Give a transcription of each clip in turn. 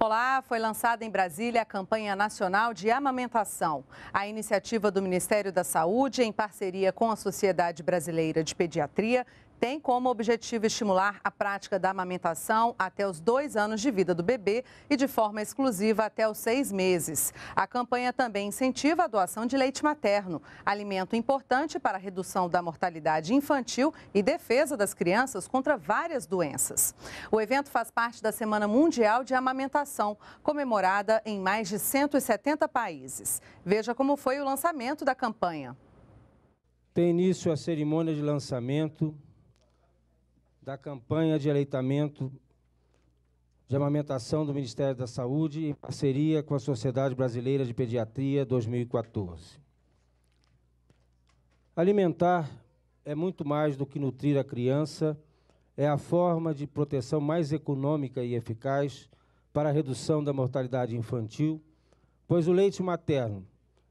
Olá, foi lançada em Brasília a campanha nacional de amamentação. A iniciativa do Ministério da Saúde, em parceria com a Sociedade Brasileira de Pediatria, tem como objetivo estimular a prática da amamentação até os dois anos de vida do bebê e de forma exclusiva até os seis meses. A campanha também incentiva a doação de leite materno, alimento importante para a redução da mortalidade infantil e defesa das crianças contra várias doenças. O evento faz parte da Semana Mundial de Amamentação, comemorada em mais de 170 países. Veja como foi o lançamento da campanha. Tem início a cerimônia de lançamento da campanha de eleitamento de amamentação do Ministério da Saúde em parceria com a Sociedade Brasileira de Pediatria 2014. Alimentar é muito mais do que nutrir a criança, é a forma de proteção mais econômica e eficaz para a redução da mortalidade infantil, pois o leite materno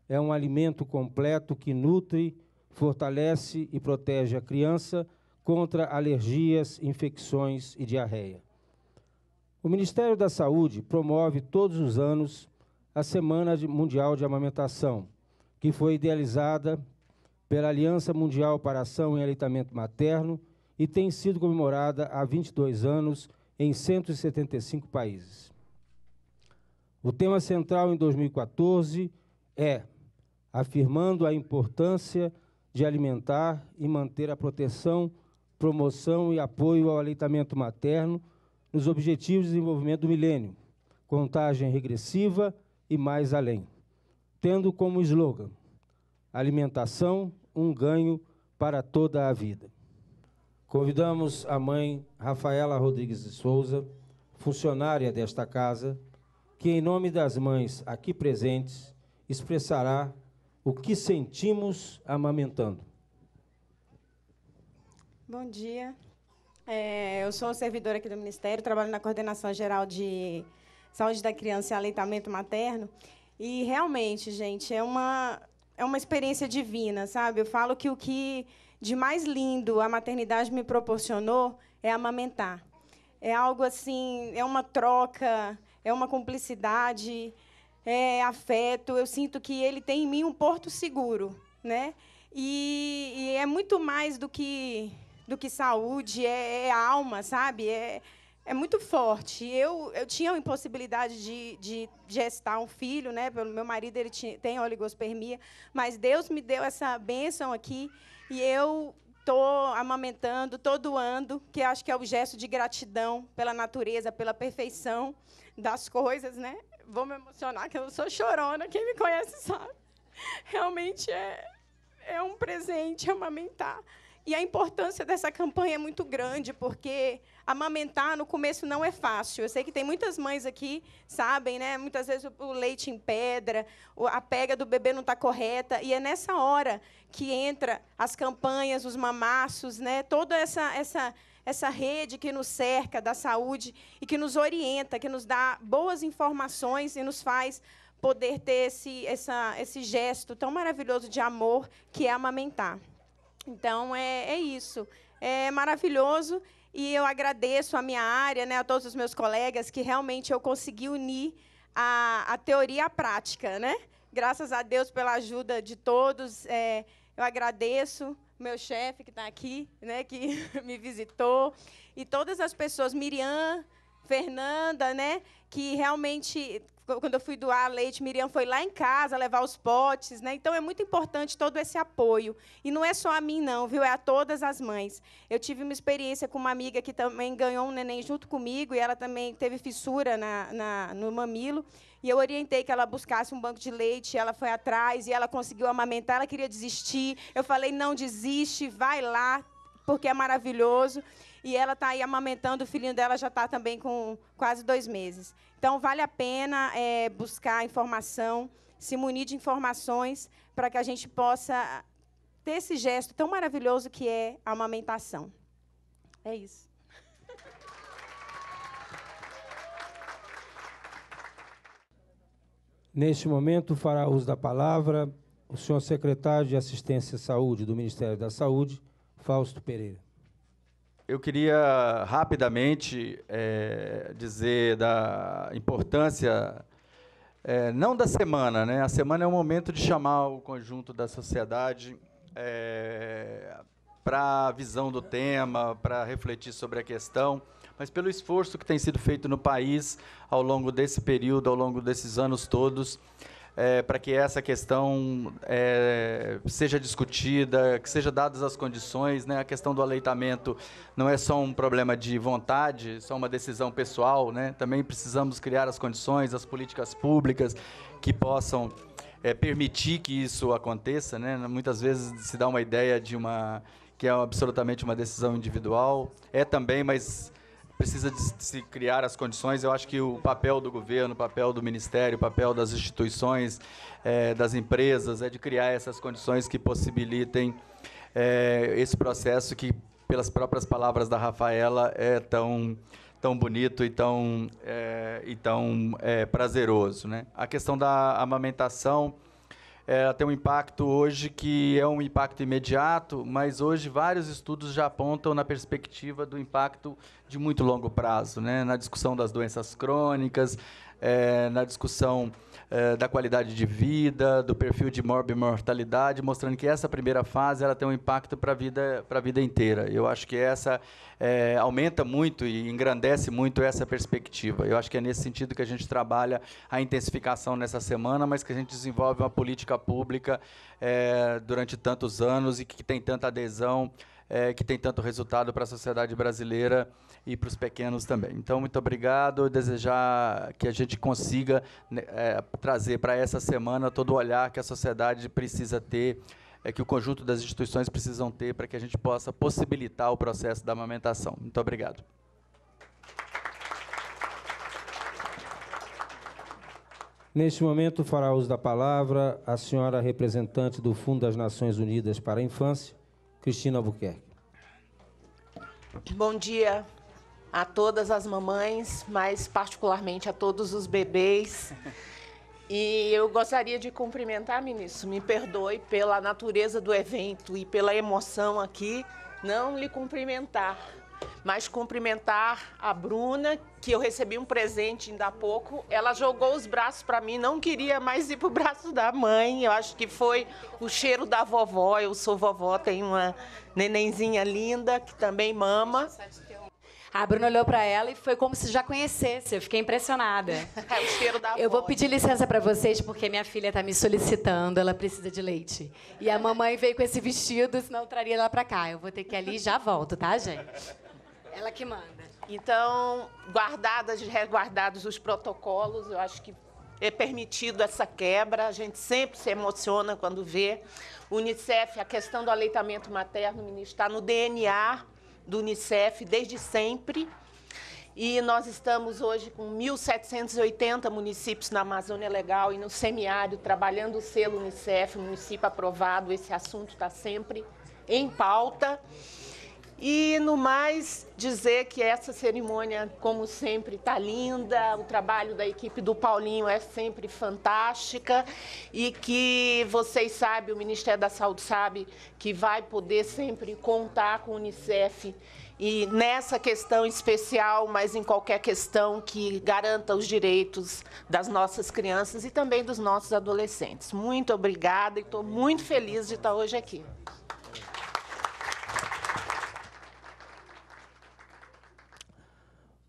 é um alimento completo que nutre, fortalece e protege a criança contra alergias, infecções e diarreia. O Ministério da Saúde promove todos os anos a Semana Mundial de Amamentação, que foi idealizada pela Aliança Mundial para Ação em Aleitamento Materno e tem sido comemorada há 22 anos em 175 países. O tema central em 2014 é afirmando a importância de alimentar e manter a proteção promoção e apoio ao aleitamento materno nos Objetivos de Desenvolvimento do Milênio, contagem regressiva e mais além, tendo como slogan: alimentação, um ganho para toda a vida. Convidamos a mãe Rafaela Rodrigues de Souza, funcionária desta casa, que, em nome das mães aqui presentes, expressará o que sentimos amamentando. Bom dia. É, eu sou servidora aqui do Ministério, trabalho na Coordenação Geral de Saúde da Criança e Aleitamento Materno. E realmente, gente, é uma, é uma experiência divina, sabe? Eu falo que o que de mais lindo a maternidade me proporcionou é amamentar. É algo assim, é uma troca, é uma cumplicidade, é afeto. Eu sinto que ele tem em mim um porto seguro, né? E, e é muito mais do que do que saúde, é, é alma, sabe? É, é muito forte. Eu, eu tinha a impossibilidade de, de gestar um filho, né? Meu marido ele tinha, tem oligospermia, mas Deus me deu essa bênção aqui e eu estou amamentando, estou doando, que acho que é o gesto de gratidão pela natureza, pela perfeição das coisas, né? Vou me emocionar, que eu sou chorona, quem me conhece sabe. Realmente é, é um presente amamentar. E a importância dessa campanha é muito grande, porque amamentar no começo não é fácil. Eu sei que tem muitas mães aqui, sabem, né? Muitas vezes o leite em pedra, a pega do bebê não está correta, e é nessa hora que entra as campanhas, os mamaços, né? Toda essa essa essa rede que nos cerca da saúde e que nos orienta, que nos dá boas informações e nos faz poder ter esse, essa, esse gesto tão maravilhoso de amor que é amamentar. Então é, é isso. É maravilhoso e eu agradeço a minha área, né, a todos os meus colegas, que realmente eu consegui unir a, a teoria à prática. Né? Graças a Deus pela ajuda de todos. É, eu agradeço meu chefe que está aqui, né, que me visitou, e todas as pessoas, Miriam, Fernanda, né, que realmente quando eu fui doar leite, Miriam foi lá em casa levar os potes, né? Então é muito importante todo esse apoio. E não é só a mim não, viu? É a todas as mães. Eu tive uma experiência com uma amiga que também ganhou um neném junto comigo e ela também teve fissura na, na no mamilo. E eu orientei que ela buscasse um banco de leite, ela foi atrás e ela conseguiu amamentar, ela queria desistir. Eu falei: "Não desiste, vai lá, porque é maravilhoso. E ela está aí amamentando, o filhinho dela já está também com quase dois meses. Então, vale a pena é, buscar informação, se munir de informações, para que a gente possa ter esse gesto tão maravilhoso que é a amamentação. É isso. Neste momento, fará uso da palavra o senhor secretário de Assistência à Saúde do Ministério da Saúde, Fausto Pereira. Eu queria rapidamente é, dizer da importância, é, não da semana, né? A semana é um momento de chamar o conjunto da sociedade é, para a visão do tema, para refletir sobre a questão, mas pelo esforço que tem sido feito no país ao longo desse período, ao longo desses anos todos é, para que essa questão é, seja discutida, que seja dadas as condições, né? A questão do aleitamento não é só um problema de vontade, só uma decisão pessoal, né? Também precisamos criar as condições, as políticas públicas que possam é, permitir que isso aconteça, né? Muitas vezes se dá uma ideia de uma que é absolutamente uma decisão individual, é também, mas precisa de se criar as condições. Eu acho que o papel do governo, o papel do ministério, o papel das instituições, é, das empresas, é de criar essas condições que possibilitem é, esse processo que, pelas próprias palavras da Rafaela, é tão tão bonito e tão, é, e tão é, prazeroso. Né? A questão da amamentação ela tem um impacto hoje que é um impacto imediato, mas hoje vários estudos já apontam na perspectiva do impacto de muito longo prazo, né? na discussão das doenças crônicas, é, na discussão eh, da qualidade de vida, do perfil de morbimortalidade, mostrando que essa primeira fase ela tem um impacto para vida, a vida inteira. Eu acho que essa eh, aumenta muito e engrandece muito essa perspectiva. Eu acho que é nesse sentido que a gente trabalha a intensificação nessa semana, mas que a gente desenvolve uma política pública eh, durante tantos anos e que tem tanta adesão é, que tem tanto resultado para a sociedade brasileira e para os pequenos também. Então, muito obrigado. Desejar que a gente consiga né, é, trazer para essa semana todo o olhar que a sociedade precisa ter é que o conjunto das instituições precisam ter para que a gente possa possibilitar o processo da amamentação. Muito obrigado. Neste momento fará uso da palavra a senhora representante do Fundo das Nações Unidas para a Infância, Cristina Albuquerque. Bom dia a todas as mamães, mas particularmente a todos os bebês. E eu gostaria de cumprimentar, ministro, me perdoe pela natureza do evento e pela emoção aqui, não lhe cumprimentar, mas cumprimentar a Bruna, que eu recebi um presente ainda há pouco. Ela jogou os braços para mim, não queria mais ir pro braço da mãe. Eu acho que foi o cheiro da vovó. Eu sou vovó, tem uma nenenzinha linda que também mama. A Bruna olhou para ela e foi como se já conhecesse. Eu fiquei impressionada. É o cheiro da Eu vou pedir licença para vocês porque minha filha está me solicitando, ela precisa de leite. E a mamãe veio com esse vestido, senão eu traria ela para cá. Eu vou ter que ir ali e já volto, tá, gente? Ela que manda. Então, guardadas, resguardados os protocolos, eu acho que é permitido essa quebra. A gente sempre se emociona quando vê. O Unicef, a questão do aleitamento materno, ministro, está no DNA do Unicef desde sempre. E nós estamos hoje com 1.780 municípios na Amazônia Legal e no semiárido, trabalhando o selo Unicef, município aprovado. Esse assunto está sempre em pauta. E no mais, dizer que essa cerimônia, como sempre, está linda, o trabalho da equipe do Paulinho é sempre fantástica e que vocês sabem, o Ministério da Saúde sabe que vai poder sempre contar com o Unicef e nessa questão especial, mas em qualquer questão que garanta os direitos das nossas crianças e também dos nossos adolescentes. Muito obrigada e estou muito feliz de estar hoje aqui.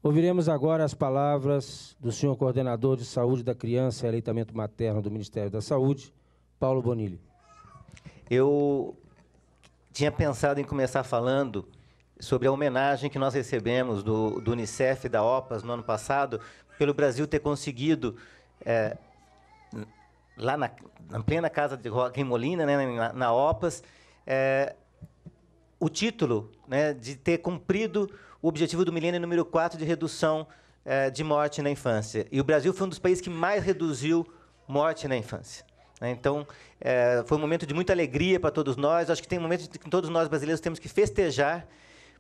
Ouviremos agora as palavras do senhor coordenador de saúde da criança e aleitamento materno do Ministério da Saúde, Paulo Bonilli. Eu tinha pensado em começar falando sobre a homenagem que nós recebemos do, do Unicef e da OPAS no ano passado, pelo Brasil ter conseguido, é, lá na, na, plena casa de Rock em Molina, né, na, na OPAS, é, o título né, de ter cumprido o objetivo do milênio número 4 de redução eh, de morte na infância. E o Brasil foi um dos países que mais reduziu morte na infância. Né. Então, eh, foi um momento de muita alegria para todos nós. Acho que tem um em que todos nós brasileiros temos que festejar.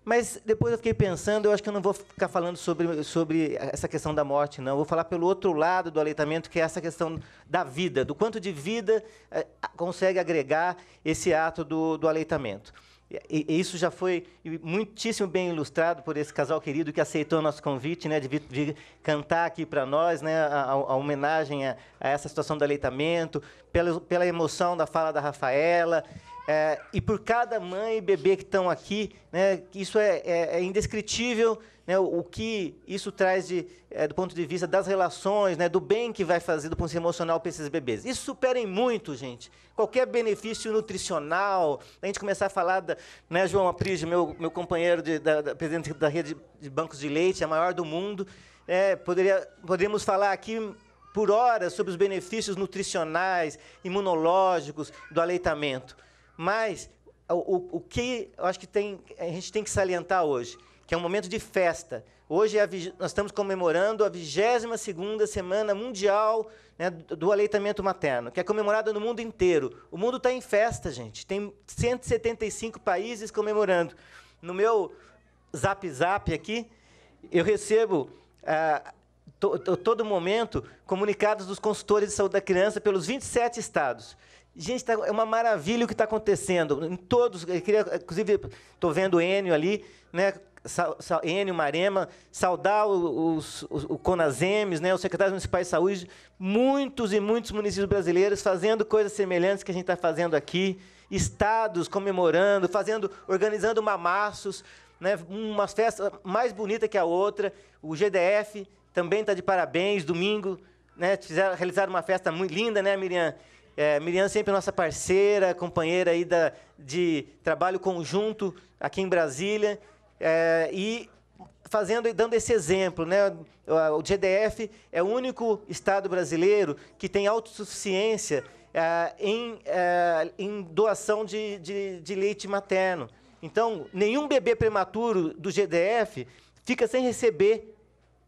Mas depois eu fiquei pensando, eu acho que eu não vou ficar falando sobre, sobre essa questão da morte, não. Eu vou falar pelo outro lado do aleitamento, que é essa questão da vida, do quanto de vida eh, consegue agregar esse ato do, do aleitamento. E, e, isso já foi muitíssimo bem ilustrado por esse casal querido que aceitou nosso convite, né, de, de cantar aqui para nós, né, a, a homenagem a, a, essa situação do aleitamento, pela, pela emoção da fala da Rafaela é, e por cada mãe e bebê que estão aqui, né, isso é, é, é indescritível, né, o, o, que isso traz de, é, do ponto de vista das relações, né, do bem que vai fazer do ponto de vista emocional para esses bebês. Isso supera em muito, gente. Qualquer benefício nutricional, a gente começar a falar, da, né, João Aprige, meu, meu companheiro, de, da, da, presidente da rede de bancos de leite, a maior do mundo, é, poderia, poderíamos falar aqui por horas sobre os benefícios nutricionais, imunológicos do aleitamento. Mas o, o que eu acho que tem, a gente tem que salientar hoje, que é um momento de festa. Hoje é a, nós estamos comemorando a 22ª Semana Mundial né, do Aleitamento Materno, que é comemorada no mundo inteiro. O mundo está em festa, gente. Tem 175 países comemorando. No meu zap zap aqui, eu recebo a ah, todo momento comunicados dos consultores de saúde da criança pelos 27 estados. Gente, tá, é uma maravilha o que está acontecendo. Em todos, queria, inclusive, estou vendo o Enio ali, né? Sa, sa, Enio, Marema, saudar os, os, o Conazemes, né, o secretário municipal de saúde, muitos e muitos municípios brasileiros fazendo coisas semelhantes que a gente está fazendo aqui, estados comemorando, fazendo, organizando mamassos, né, uma festa mais bonita que a outra. O GDF também está de parabéns, domingo, né, fizeram, realizaram uma festa muito linda, né, Miriam? É, Miriam sempre é nossa parceira, companheira aí da, de trabalho conjunto aqui em Brasília. É, e fazendo e dando esse exemplo, né? O GDF é o único estado brasileiro que tem autossuficiência é, em, é, em, doação de, de, de leite materno. Então, nenhum bebê prematuro do GDF fica sem receber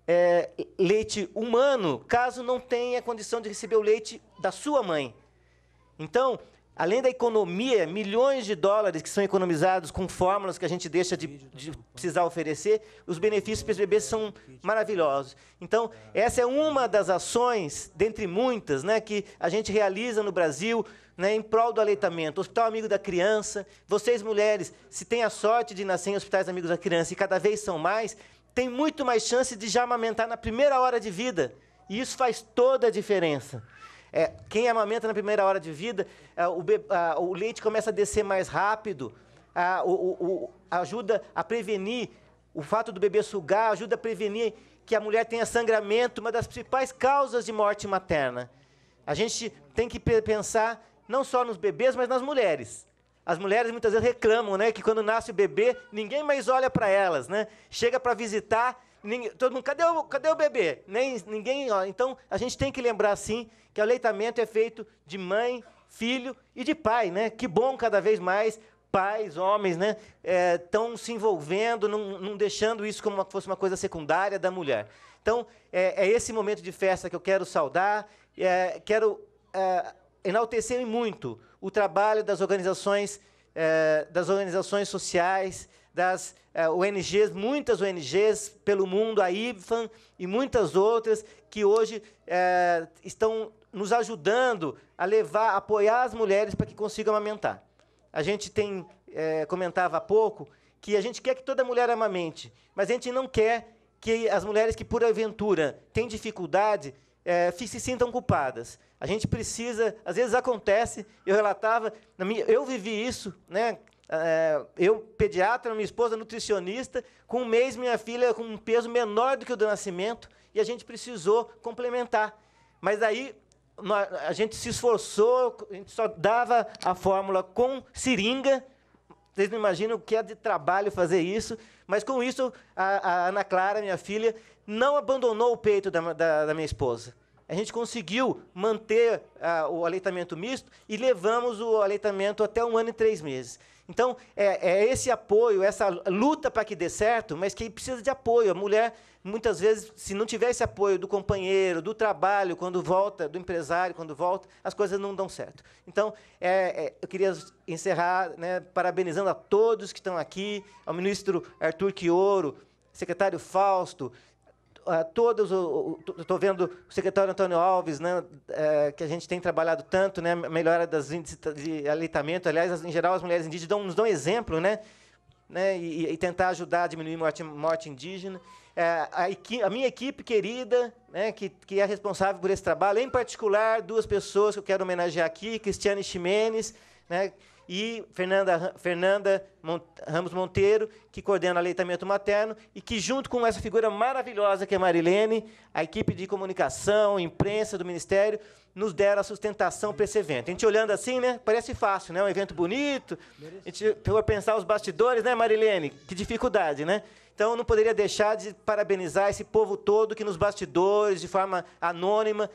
é, leite humano caso não tenha condição de receber o leite da sua mãe. Então, além da economia, milhões de dólares que são economizados com fórmulas que a gente deixa de, de, precisar oferecer, os benefícios para os bebês são maravilhosos. Então, essa é uma das ações, dentre muitas, né, que a gente realiza no Brasil né, em prol do aleitamento. Hospital Amigo da Criança, vocês mulheres, se têm a sorte de nascer em hospitais amigos da criança e cada vez são mais, tem muito mais chance de já amamentar na primeira hora de vida. E isso faz toda a diferença. É, quem amamenta na primeira hora de vida, é, o, be, a, o, leite começa a descer mais rápido, a, o, o, ajuda a prevenir o fato do bebê sugar, ajuda a prevenir que a mulher tenha sangramento, uma das principais causas de morte materna. A gente tem que pensar não só nos bebês, mas nas mulheres. As mulheres muitas vezes reclamam, né, que quando nasce o bebê, ninguém mais olha para elas, né? Chega para visitar, Ninguém, todo mundo, cadê o, cadê o bebê? Nem, ninguém, ó. Então, a gente tem que lembrar, sim, que o aleitamento é feito de mãe, filho e de pai, né? Que bom cada vez mais pais, homens, né? Estão é, se envolvendo, não, deixando isso como se fosse uma coisa secundária da mulher. Então, é, é, esse momento de festa que eu quero saudar, é, quero é, enaltecer muito o trabalho das organizações, é, das organizações sociais, das eh, ONGs, muitas ONGs pelo mundo, a IBFAN e muitas outras que hoje eh, estão nos ajudando a levar, a apoiar as mulheres para que consigam amamentar. A gente tem, eh, comentava há pouco, que a gente quer que toda mulher amamente, mas a gente não quer que as mulheres que, porventura, têm dificuldade, se sintam culpadas. A gente precisa, às vezes acontece, eu relatava, eu vivi isso, né? É, eu, pediatra, minha esposa, nutricionista, com um mês minha filha com um peso menor do que o do nascimento, e a gente precisou complementar. Mas aí a gente se esforçou, a gente só dava a fórmula com seringa. Vocês não imaginam o que é de trabalho fazer isso, mas com isso a, a Ana Clara, minha filha, não abandonou o peito da, da, da minha esposa a gente conseguiu manter ah, o aleitamento misto e levamos o aleitamento até um ano e três meses. Então, é, é esse apoio, essa luta para que dê certo, mas que precisa de apoio. A mulher, muitas vezes, se não tiver esse apoio do companheiro, do trabalho, quando volta, do empresário, quando volta, as coisas não dão certo. Então, é, é, eu queria encerrar né, parabenizando a todos que estão aqui, ao ministro Arthur Quioro, secretário Fausto, Uh, todos, estou vendo o secretário Antônio Alves, né, uh, que a gente tem trabalhado tanto, né, melhora das índices de aleitamento. Aliás, as, em geral, as mulheres indígenas dão, nos dão exemplo, né, né, e, e tentar ajudar a diminuir a morte, morte indígena. Eh, a, equi, a, minha equipe querida, né, que, que é responsável por esse trabalho, em particular, duas pessoas que eu quero homenagear aqui: Cristiane Ximenes, né, e Fernanda, Fernanda Ramos Monteiro, que coordena o aleitamento materno, e que, junto com essa figura maravilhosa que é Marilene, a equipe de comunicação, imprensa do Ministério, nos deram a sustentação para esse evento. A gente olhando assim, né? Parece fácil, né? Um evento bonito. A gente foi pensar os bastidores, né, Marilene? Que dificuldade, né? Então, não poderia deixar de parabenizar esse povo todo que nos bastidores, de forma anônima,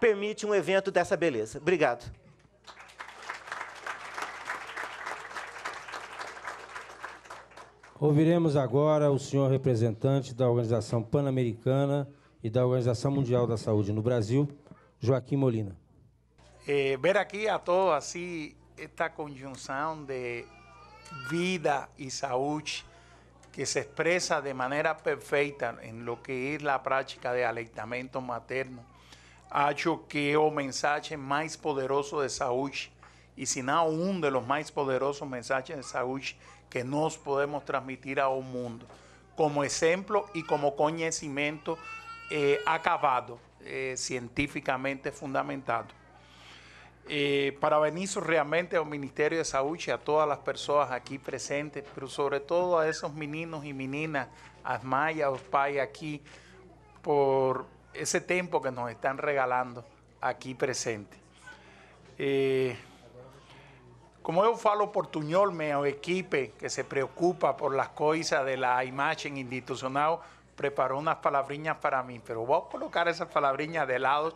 permite um evento dessa beleza. Obrigado. Ouviremos agora o senhor representante da Organização Pan-Americana e da Organização Mundial da Saúde no Brasil, Joaquim Molina. É, ver aqui a todos assim esta conjunção de vida e saúde que se expresa de maneira perfeita em lo que é a prática de aleitamento materno, acho que é o mensagem mais poderoso de saúde, e se não um dos mais poderosos mensagens de saúde que nos podemos transmitir a un mundo como ejemplo y como conocimiento eh, acabado, eh, científicamente fundamentado. Eh, para parabenizo realmente al Ministerio de Saúl y a todas las personas aquí presentes, pero sobre todo a esos meninos y meninas, as a los pais aquí, por ese tiempo que nos están regalando aquí presentes. Como eu falo portuñol, mi equipo, que se preocupa por las cosas de la imagen institucional, preparó unas palabrinhas para mí, pero voy a colocar esas palabrinhas de lado,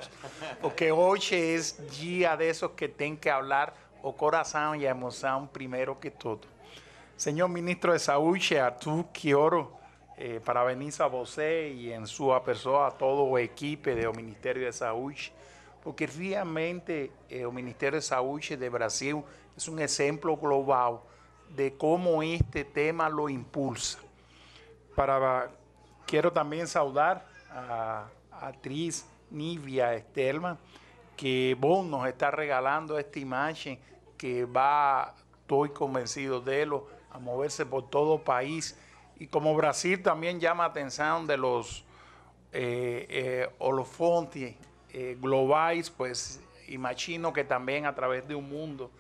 porque hoy es día de esos que tienen que hablar o corazón y emoción primero que todo. Señor ministro de Saúche a tu quiero eh, venir a usted y en su persona a todo o equipo del Ministerio de Saúche, porque realmente el eh, Ministerio de Saúche de Brasil es un ejemplo global de cómo este tema lo impulsa. Para, quiero también saludar a, actriz Nivia estelma que vos nos está regalando esta imagen que va, estoy convencido de lo, a moverse por todo país. Y como Brasil también llama atención de los eh, eh holofontes eh, globales, pues imagino que también a través de un mundo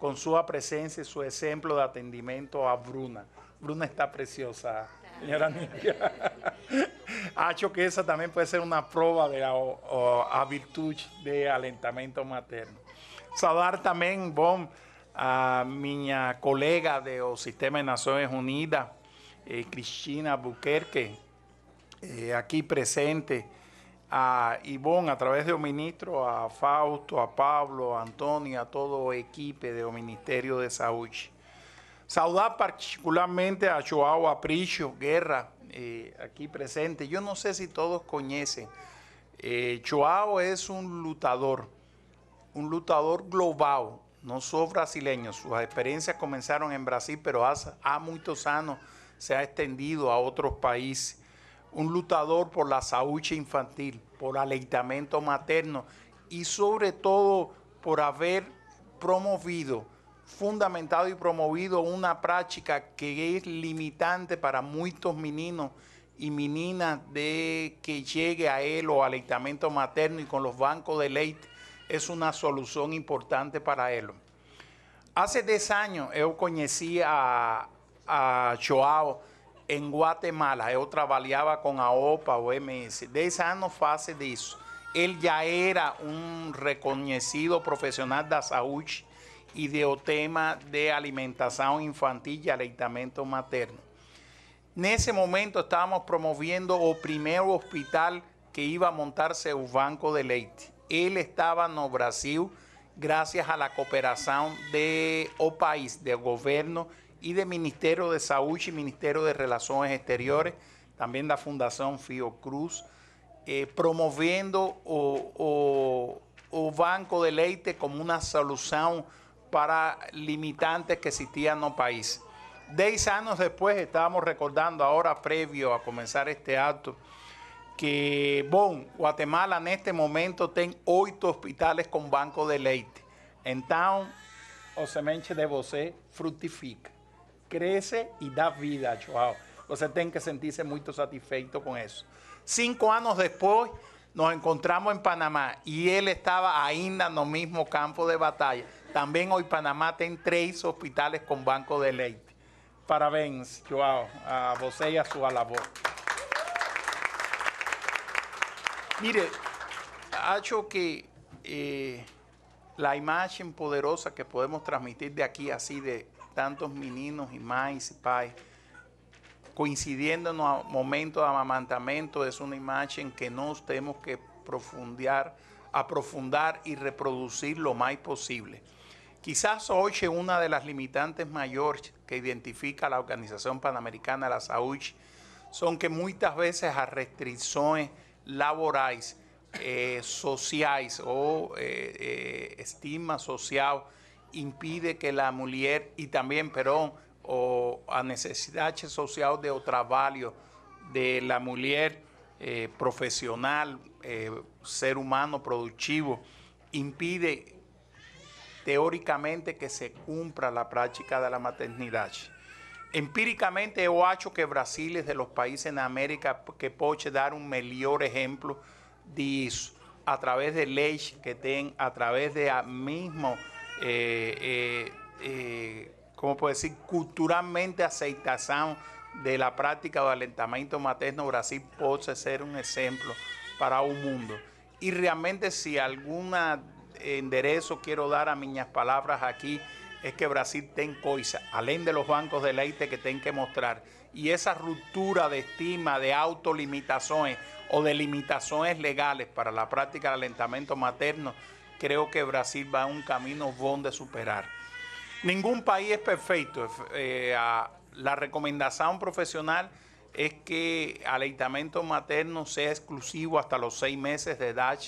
con su presencia y su ejemplo de atendimiento a Bruna. Bruna está preciosa, señora Nidia. Acho que esa también puede ser una prueba de la, virtud de alentamiento materno. Saludar también, bom, a mi colega de o Sistema de Naciones Unidas, eh, Cristina Buquerque, eh, aquí presente a Ivonne a través de ministro, a Fausto, a Pablo, a Antonio, a todo equipo de Ministerio de Saúl. Saudar particularmente a Joao Apricio Guerra, eh, aquí presente. Yo no sé si todos conocen. Eh, es un lutador, un lutador global, no solo brasileño. Sus experiencias comenzaron en Brasil, pero hace, muchos años se ha extendido a otros países un luchador por la saúcha infantil, por aleitamiento materno y sobre todo por haber promovido, fundamentado y promovido una práctica que es limitante para muchos meninos y meninas de que llegue a él o aleitamiento materno y con los bancos de leite es una solución importante para él. Hace 10 años yo conocí a, a Joao, en Guatemala, él eh, trabajaba con AOPA OPA, De MS. no fase de eso, él ya era un reconocido profesional de salud y de tema de alimentación infantil y aleitamiento materno. En ese momento estábamos promoviendo o primer hospital que iba a montarse un banco de leite. Él estaba no Brasil gracias a la cooperación o país, del gobierno, y de Ministerio de Saúl y Ministerio de Relaciones Exteriores, también la Fundación Fiocruz, eh, promoviendo o, Banco de Leite como una solución para limitantes que existían en los país. Deis años después, estábamos recordando ahora, previo a comenzar este acto, que bon, Guatemala en este momento tiene ocho hospitales con Banco de Leite. Entonces, o Semenche de você fructifica crece y da vida, Joao. Usted tiene que sentirse muy satisfecho con eso. Cinco años después nos encontramos en Panamá y él estaba estaba en el mismo campo de batalla. También hoy Panamá tiene tres hospitales con banco de leite. Parabéns, Joao, a vos y a su labor. Mire, ha hecho que eh, la imagen poderosa que podemos transmitir de aquí, así de tantos meninos y mães e pais en un momento de amamantamiento, es una imagen que nos tenemos que profundizar, aprofundar y reproducir lo más posible. Quizás hoy una de las limitantes mayores que identifica la Organización Panamericana de la Salud son que muchas veces las restricciones laborales, eh, sociales o eh, eh social impide que la mujer y también Perón o a necesidades social de otro trabalho de la mujer eh, profesional eh, ser humano productivo impide teóricamente que se cumpla la práctica de la maternidad. Empíricamente yo acho que Brasil es de los países en América que puede dar un un ejemplo ejemplo eso a través de leyes que tienen a través de a misma. Eh, eh, eh, ¿cómo puedo decir?, culturalmente aceitación de la práctica de alentamiento materno, Brasil puede ser un ejemplo para un mundo. Y realmente si algún enderezo quiero dar a mis palabras aquí, es que Brasil ten cosas, além de los bancos de leite que tienen que mostrar. Y esa ruptura de estima, de autolimitaciones o de limitaciones legales para la práctica del alentamiento materno, creo que Brasil va a un camino de superar. Ningún país es perfecto. Eh, la recomendación profesional es que aleitamento materno sea exclusivo hasta los seis meses de edad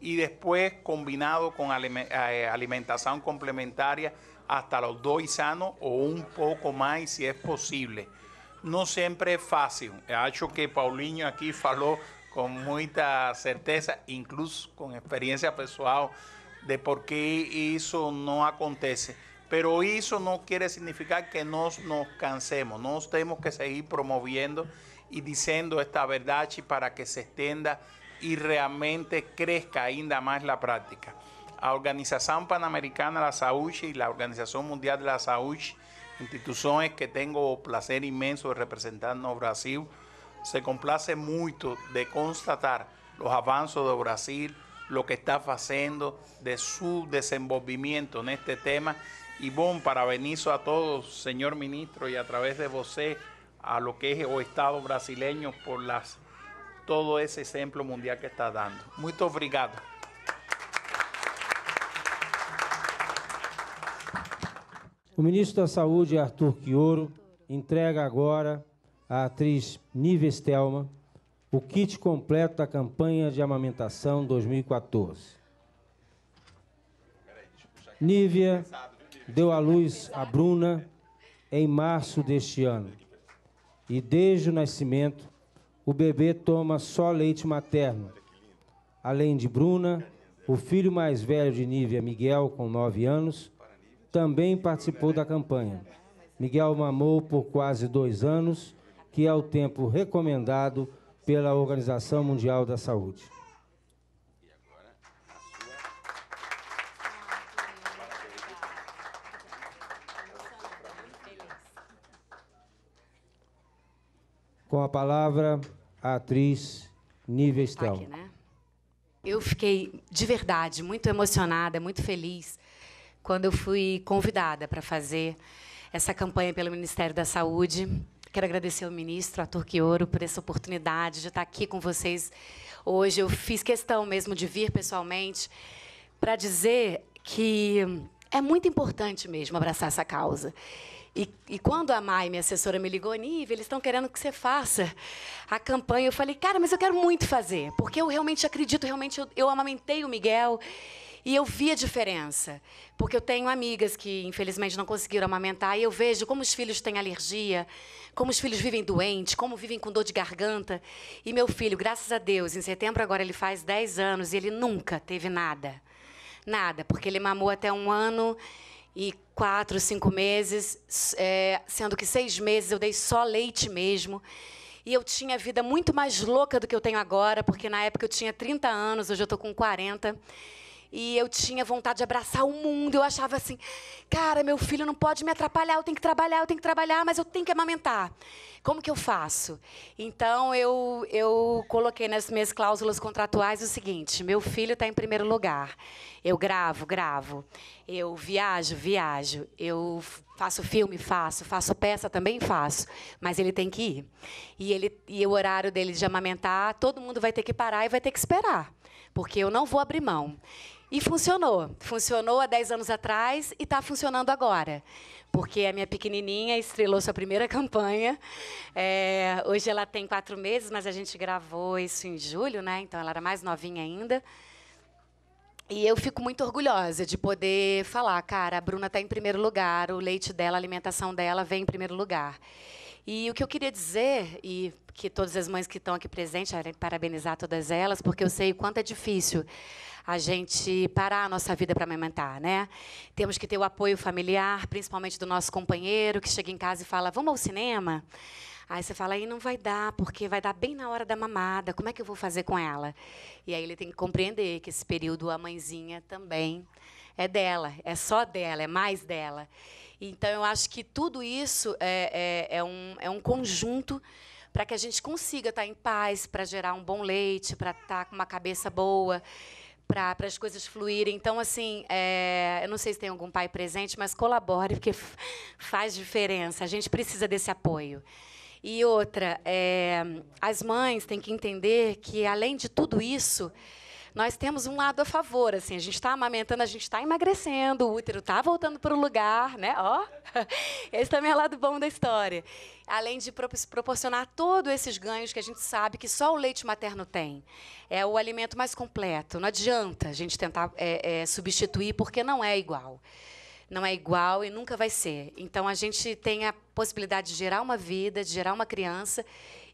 y después combinado con eh, alimentación complementaria hasta los dos años o un poco más si es posible. No siempre es fácil. Ha hecho que Paulinho aquí faló con mucha certeza, incluso con experiencia personal de por qué eso no acontece. Pero eso no quiere significar que nos, nos cansemos, nos tenemos que seguir promoviendo y diciendo esta verdad para que se extienda y realmente crezca ainda más la práctica. La Organización Panamericana de la Saúde y la Organización Mundial de la Saúde, instituciones que tengo placer inmenso de representar en Brasil, se complace mucho de constatar los avances de Brasil, lo que está haciendo, de su desenvolvimiento en este tema. Y para parabéns a todos, señor ministro, y a través de vos a lo que es o Estado brasileño por las, todo ese ejemplo mundial que está dando. Muy obrigado. O ministro da Saúde, Arthur Quioro, entrega agora a atriz Nives Thelma o kit completo da campanha de amamentação 2014. Nívia deu à luz a Bruna em março deste ano. E desde o nascimento, o bebê toma só leite materno. Além de Bruna, o filho mais velho de Nívia, Miguel, com 9 anos, também participou da campanha. Miguel mamou por quase dois anos, que é o tempo recomendado pela Organização Mundial da Saúde. Com a palavra, a atriz Nívia Estel. né? Eu fiquei, de verdade, muito emocionada, muito feliz quando eu fui convidada para fazer essa campanha pelo Ministério da Saúde Quero agradecer ao ministro Arthur Quioro por essa oportunidade de estar aqui com vocês hoje. Eu fiz questão mesmo de vir pessoalmente para dizer que é muito importante mesmo abraçar essa causa. E, e, quando a Mai, minha assessora, me ligou, Nive, eles estão querendo que você faça a campanha. Eu falei, cara, mas eu quero muito fazer, porque eu realmente acredito, realmente eu, eu amamentei o Miguel. E eu vi a diferença, porque eu tenho amigas que infelizmente não conseguiram amamentar e eu vejo como os filhos têm alergia, como os filhos vivem doentes, como vivem com dor de garganta. E meu filho, graças a Deus, em setembro agora ele faz 10 anos e ele nunca teve nada. Nada, porque ele mamou até um ano e quatro, cinco meses, é, sendo que seis meses eu dei só leite mesmo. E eu tinha a vida muito mais louca do que eu tenho agora, porque na época eu tinha 30 anos, hoje eu estou com 40. E eu tinha vontade de abraçar o mundo. Eu achava assim, cara, meu filho não pode me atrapalhar, eu tenho que trabalhar, eu tenho que trabalhar, mas eu tenho que amamentar. Como que eu faço? Então eu, eu coloquei nas minhas cláusulas contratuais o seguinte: meu filho está em primeiro lugar. Eu gravo, gravo. Eu viajo, viajo. Eu faço filme, faço. Faço peça, também faço. Mas ele tem que ir. E, ele, e o horário dele de amamentar, todo mundo vai ter que parar e vai ter que esperar. Porque eu não vou abrir mão. E funcionou. Funcionou há 10 anos atrás e está funcionando agora. Porque a minha pequenininha estrelou sua primeira campanha. É, hoje ela tem quatro meses, mas a gente gravou isso em julho, né? Então ela era mais novinha ainda. E eu fico muito orgulhosa de poder falar, cara, a Bruna está em primeiro lugar, o leite dela, a alimentação dela vem em primeiro lugar. E o que eu queria dizer, e que todas as mães que estão aqui presentes, parabenizar todas elas, porque eu sei o quanto é difícil a gente parar a nossa vida para amamentar, né? Temos que ter o apoio familiar, principalmente do nosso companheiro, que chega em casa e fala: "Vamos ao cinema?" Aí você fala, aí não vai dar, porque vai dar bem na hora da mamada, como é que eu vou fazer com ela? E aí ele tem que compreender que esse período a mãezinha também é dela, é só dela, é mais dela. Então, eu acho que tudo isso é, é, é um, é um conjunto para que a gente consiga estar tá em paz, para gerar um bom leite, para estar tá com uma cabeça boa, para as coisas fluírem. Então, assim, é, eu não sei se tem algum pai presente, mas colabore, porque faz diferença. A gente precisa desse apoio. E outra, é, as mães têm que entender que, além de tudo isso, nós temos um lado a favor, assim, a gente está amamentando, a gente está emagrecendo, o útero está voltando para o lugar, né? Ó, esse também é o lado bom da história. Além de proporcionar todos esses ganhos que a gente sabe que só o leite materno tem. É o alimento mais completo. Não adianta a gente tentar é, é, substituir, porque não é igual não é igual e nunca vai ser. Então a gente tem a possibilidade de gerar uma vida, de gerar uma criança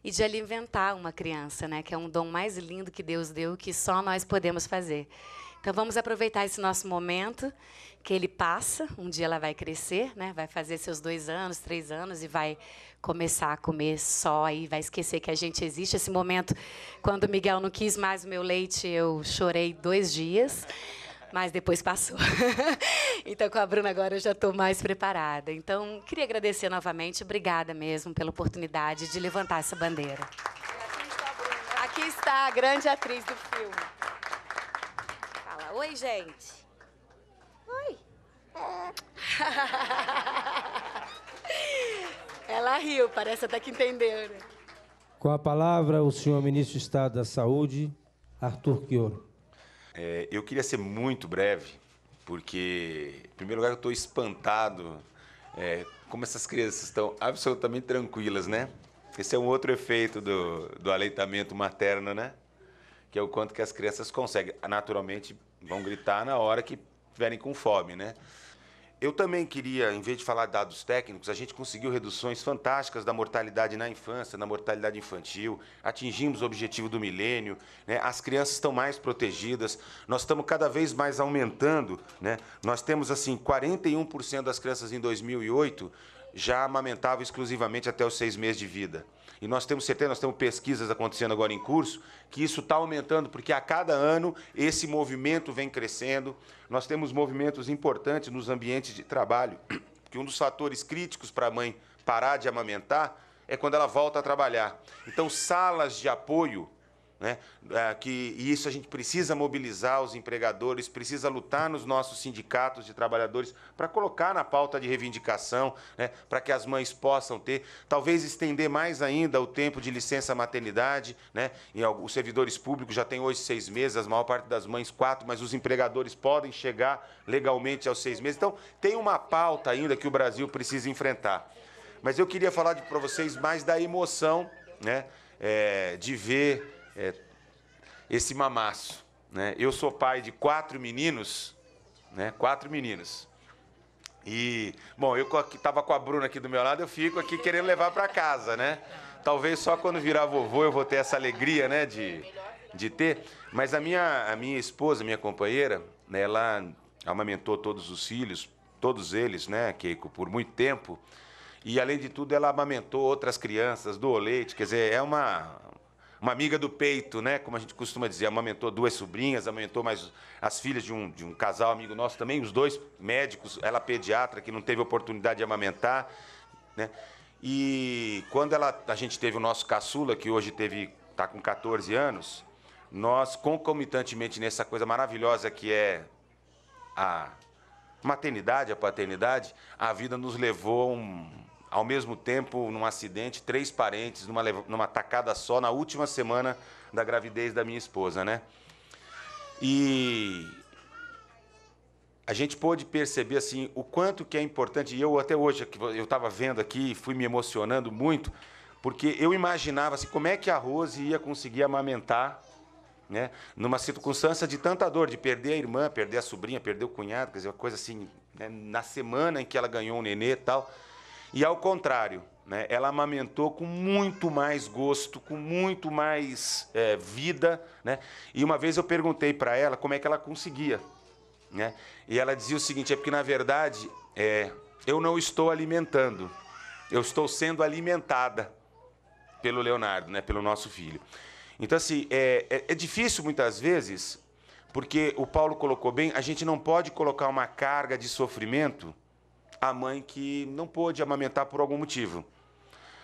e de alimentar uma criança, né? Que é um dom mais lindo que Deus deu, que só nós podemos fazer. Então vamos aproveitar esse nosso momento, que ele passa, um dia ela vai crescer, né? Vai fazer seus dois anos, três anos e vai começar a comer só e vai esquecer que a gente existe. Esse momento, quando o Miguel não quis mais o meu leite, eu chorei dois dias mas depois passou. então, com a Bruna agora eu já estou mais preparada. Então, queria agradecer novamente, obrigada mesmo pela oportunidade de levantar essa bandeira. Aqui está a grande atriz do filme. Fala, oi, gente. Oi. Ela riu, parece até que entendeu. Né? Com a palavra, o senhor ministro de Estado da Saúde, Arthur Quioro. É, eu queria ser muito breve, porque, em primeiro lugar, eu estou espantado é, como essas crianças estão absolutamente tranquilas, né? Esse é um outro efeito do, do aleitamento materno, né? Que é o quanto que as crianças conseguem. Naturalmente, vão gritar na hora que estiverem com fome, né? Eu também queria, em vez de falar dados técnicos, a gente conseguiu reduções fantásticas da mortalidade na infância, na mortalidade infantil, atingimos o objetivo do milênio, né? as crianças estão mais protegidas, nós estamos cada vez mais aumentando. Né? Nós temos assim 41% das crianças em 2008 já amamentava exclusivamente até os seis meses de vida. E nós temos certeza, nós temos pesquisas acontecendo agora em curso, que isso está aumentando, porque a cada ano esse movimento vem crescendo. Nós temos movimentos importantes nos ambientes de trabalho, que um dos fatores críticos para a mãe parar de amamentar é quando ela volta a trabalhar. Então, salas de apoio né? É, que, e isso a gente precisa mobilizar os empregadores, precisa lutar nos nossos sindicatos de trabalhadores para colocar na pauta de reivindicação, né? para que as mães possam ter, talvez estender mais ainda o tempo de licença maternidade. Né? E os servidores públicos já têm hoje seis meses, a maior parte das mães quatro, mas os empregadores podem chegar legalmente aos seis meses. Então, tem uma pauta ainda que o Brasil precisa enfrentar. Mas eu queria falar para vocês mais da emoção né? É, de ver é, esse mamaço. Né? Eu sou pai de quatro meninos, né? quatro meninos. E, bom, eu estava com a Bruna aqui do meu lado, eu fico aqui querendo levar para casa, né? Talvez só quando virar vovô eu vou ter essa alegria, né, de, de ter. Mas a minha, a minha esposa, minha companheira, né, ela amamentou todos os filhos, todos eles, né, Keiko, por muito tempo. E, além de tudo, ela amamentou outras crianças, doou leite, quer dizer, é uma, uma amiga do peito, né? Como a gente costuma dizer, amamentou duas sobrinhas, amamentou mais as filhas de um, de um casal amigo nosso também, os dois médicos, ela pediatra que não teve oportunidade de amamentar, né? E quando ela, a gente teve o nosso caçula, que hoje teve está com 14 anos, nós concomitantemente nessa coisa maravilhosa que é a maternidade, a paternidade, a vida nos levou a um, ao mesmo tempo num acidente, três parentes numa, numa tacada só na última semana da gravidez da minha esposa, né? E a gente pôde perceber assim o quanto que é importante. E eu até hoje eu estava vendo aqui, fui me emocionando muito, porque eu imaginava assim, como é que a Rose ia conseguir amamentar, né? Numa circunstância de tanta dor, de perder a irmã, perder a sobrinha, perder o cunhado, quer dizer, uma coisa assim, né? na semana em que ela ganhou o um nenê e tal. E ao contrário, né, ela amamentou com muito mais gosto, com muito mais é, vida. Né? E uma vez eu perguntei para ela como é que ela conseguia. Né? E ela dizia o seguinte: é porque na verdade é, eu não estou alimentando, eu estou sendo alimentada pelo Leonardo, né, pelo nosso filho. Então, assim, é, é, é difícil muitas vezes, porque o Paulo colocou bem, a gente não pode colocar uma carga de sofrimento a mãe que não pôde amamentar por algum motivo.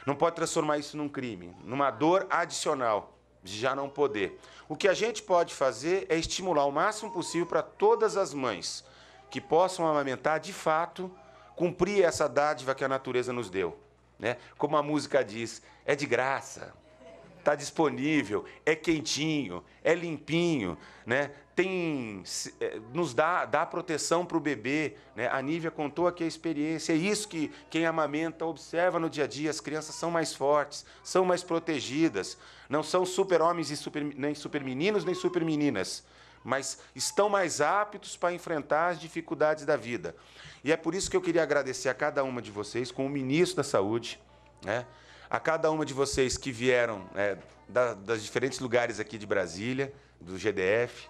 Não pode transformar isso num crime, numa dor adicional de já não poder. O que a gente pode fazer é estimular o máximo possível para todas as mães que possam amamentar de fato, cumprir essa dádiva que a natureza nos deu. Né? Como a música diz, é de graça, Está disponível, é quentinho, é limpinho, né? Tem, é, nos dá, dá proteção para o bebê. Né? A Nívia contou aqui a experiência. É isso que quem amamenta observa no dia a dia. As crianças são mais fortes, são mais protegidas. Não são super-homens e super, nem super-meninos, nem super-meninas mas estão mais aptos para enfrentar as dificuldades da vida. E é por isso que eu queria agradecer a cada uma de vocês, com o ministro da Saúde, né? a cada uma de vocês que vieram é, da, das diferentes lugares aqui de Brasília, do GDF,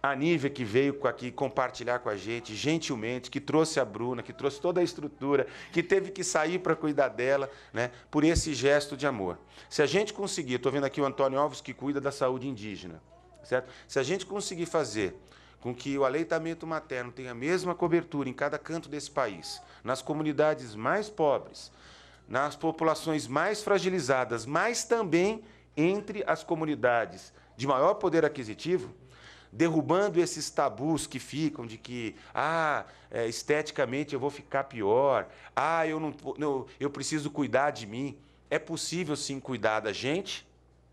a Nívia que veio aqui compartilhar com a gente, gentilmente, que trouxe a Bruna, que trouxe toda a estrutura, que teve que sair para cuidar dela, né, por esse gesto de amor. Se a gente conseguir, estou vendo aqui o Antônio Alves que cuida da saúde indígena, certo? Se a gente conseguir fazer com que o aleitamento materno tenha a mesma cobertura em cada canto desse país, nas comunidades mais pobres, nas populações mais fragilizadas, mas também entre as comunidades de maior poder aquisitivo, derrubando esses tabus que ficam de que, ah, é, esteticamente eu vou ficar pior, ah, eu, não, eu, eu preciso cuidar de mim. É possível sim cuidar da gente,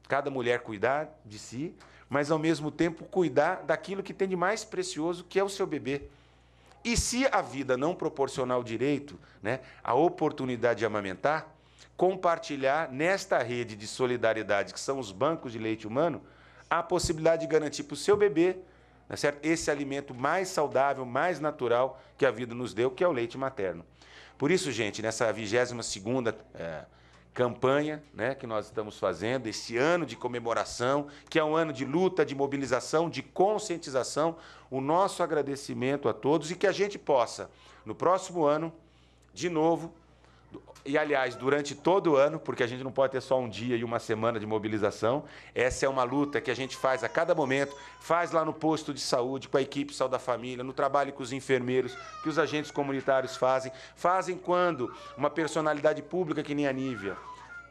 cada mulher cuidar de si, mas ao mesmo tempo cuidar daquilo que tem de mais precioso, que é o seu bebê. E se a vida não proporcionar o direito, né, a oportunidade de amamentar, compartilhar nesta rede de solidariedade, que são os bancos de leite humano, a possibilidade de garantir para o seu bebê né, certo? esse alimento mais saudável, mais natural que a vida nos deu, que é o leite materno. Por isso, gente, nessa 22 segunda é, campanha né, que nós estamos fazendo, esse ano de comemoração, que é um ano de luta, de mobilização, de conscientização. O nosso agradecimento a todos e que a gente possa, no próximo ano, de novo, e aliás, durante todo o ano, porque a gente não pode ter só um dia e uma semana de mobilização, essa é uma luta que a gente faz a cada momento, faz lá no posto de saúde, com a equipe Saúde da Família, no trabalho com os enfermeiros, que os agentes comunitários fazem, fazem quando uma personalidade pública que nem a Nívia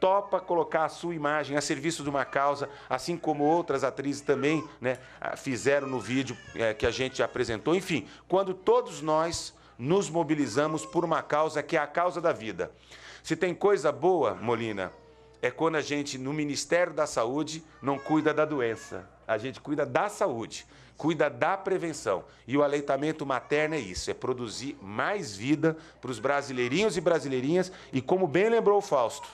topa colocar a sua imagem a serviço de uma causa, assim como outras atrizes também né, fizeram no vídeo é, que a gente apresentou. Enfim, quando todos nós nos mobilizamos por uma causa que é a causa da vida. Se tem coisa boa, Molina, é quando a gente, no Ministério da Saúde, não cuida da doença. A gente cuida da saúde, cuida da prevenção. E o aleitamento materno é isso: é produzir mais vida para os brasileirinhos e brasileirinhas. E como bem lembrou o Fausto,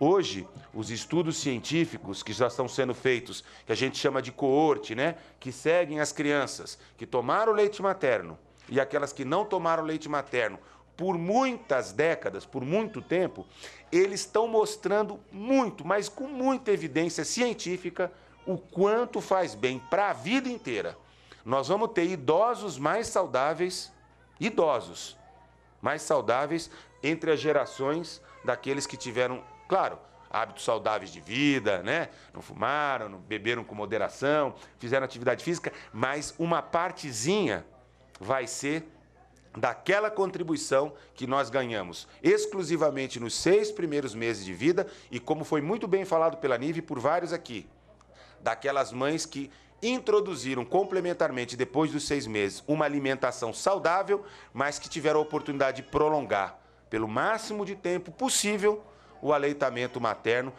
Hoje, os estudos científicos que já estão sendo feitos, que a gente chama de coorte, né, que seguem as crianças que tomaram leite materno e aquelas que não tomaram leite materno por muitas décadas, por muito tempo, eles estão mostrando muito, mas com muita evidência científica, o quanto faz bem para a vida inteira. Nós vamos ter idosos mais saudáveis, idosos mais saudáveis entre as gerações daqueles que tiveram, claro, hábitos saudáveis de vida, né? Não fumaram, não beberam com moderação, fizeram atividade física, mas uma partezinha vai ser daquela contribuição que nós ganhamos exclusivamente nos seis primeiros meses de vida e, como foi muito bem falado pela Nive por vários aqui, daquelas mães que introduziram complementarmente, depois dos seis meses, uma alimentação saudável, mas que tiveram a oportunidade de prolongar pelo máximo de tempo possível o aleitamento materno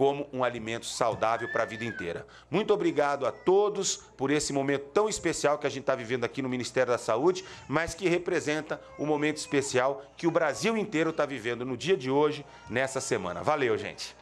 como um alimento saudável para a vida inteira. Muito obrigado a todos por esse momento tão especial que a gente está vivendo aqui no Ministério da Saúde, mas que representa o momento especial que o Brasil inteiro está vivendo no dia de hoje, nessa semana. Valeu, gente!